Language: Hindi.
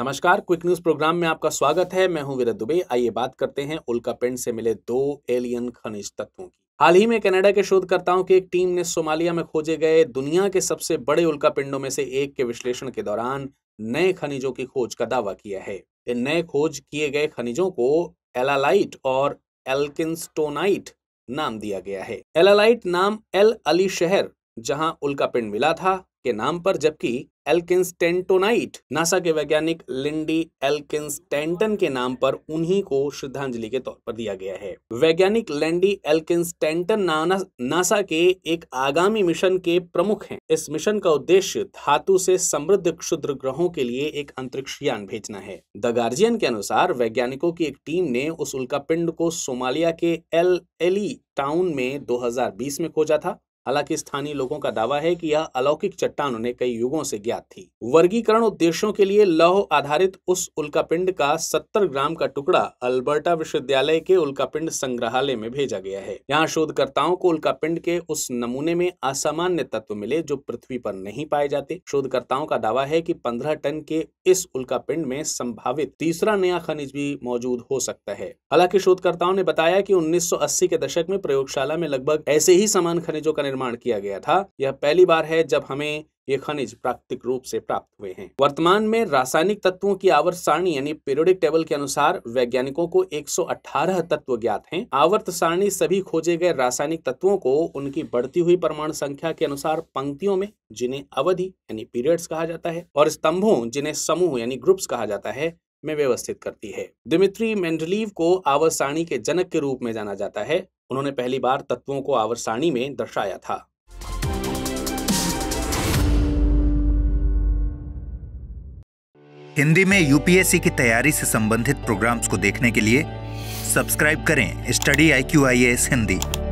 नमस्कार क्विक न्यूज प्रोग्राम में आपका स्वागत है मैं हूं वीरत दुबे आइए बात करते हैं उल्कापिंड से मिले दो एलियन खनिज तत्वों की हाल ही में कनाडा के शोधकर्ताओं की एक टीम ने सोमालिया में खोजे गए दुनिया के सबसे बड़े उल्कापिंडों में से एक के विश्लेषण के दौरान नए खनिजों की खोज का दावा किया है इन नए खोज किए गए खनिजों को एलालाइट और एल्किस्टोनाइट नाम दिया गया है एलालाइट नाम एल अली शहर जहां पिंड मिला था के नाम पर जबकि टेंटोनाइट नासा के वैज्ञानिक लिंडी टेंटन के नाम पर उन्हीं को श्रद्धांजलि के तौर पर दिया गया है वैज्ञानिक लिंडी एल्किंस्टेंटन ना, नासा के एक आगामी मिशन के प्रमुख हैं इस मिशन का उद्देश्य धातु से समृद्ध क्षुद्र ग्रहों के लिए एक अंतरिक्ष यान भेजना है द गार्जियन के अनुसार वैज्ञानिकों की एक टीम ने उस उल्का पिंड को सोमालिया के एल एली टाउन में 2020 में खोजा था हालांकि स्थानीय लोगों का दावा है कि यह अलौकिक चट्टान उन्हें कई युगों से ज्ञात थी वर्गीकरण उद्देश्यों के लिए लौह आधारित उस उल्कापिंड का 70 ग्राम का टुकड़ा अल्बर्टा विश्वविद्यालय के उल्कापिंड संग्रहालय में भेजा गया है यहाँ शोधकर्ताओं को उल्कापिंड के उस नमूने में असामान्य तत्व मिले जो पृथ्वी पर नहीं पाए जाते शोधकर्ताओं का दावा है की पंद्रह टन के इस उल्कापिंड में संभावित तीसरा नया खनिज भी मौजूद हो सकता है हालांकि शोधकर्ताओं ने बताया की उन्नीस के दशक में प्रयोगशाला में लगभग ऐसे ही समान खनिजों का निर्माण किया गया था यह पहली बार है जब हमें ये खनिज प्राकृतिक रूप से प्राप्त हुए हैं वर्तमान में रासायनिक तत्वों की आवर्त सारणी यानी पीरियोडिक टेबल के अनुसार वैज्ञानिकों को 118 तत्व ज्ञात हैं आवर्त सारणी सभी खोजे गए रासायनिक तत्वों को उनकी बढ़ती हुई परमाणु संख्या के अनुसार पंक्तियों में जिन्हें अवधि यानी पीरियड्स कहा जाता है और स्तंभों जिन्हें समूह यानी ग्रुप्स कहा जाता है में व्यवस्थित करती है दिमित्री मेंडलीव को आवर्त सारणी के जनक के रूप में जाना जाता है उन्होंने पहली बार तत्वों को आवरसाणी में दर्शाया था हिंदी में यूपीएससी की तैयारी से संबंधित प्रोग्राम्स को देखने के लिए सब्सक्राइब करें study I Q I S Hindi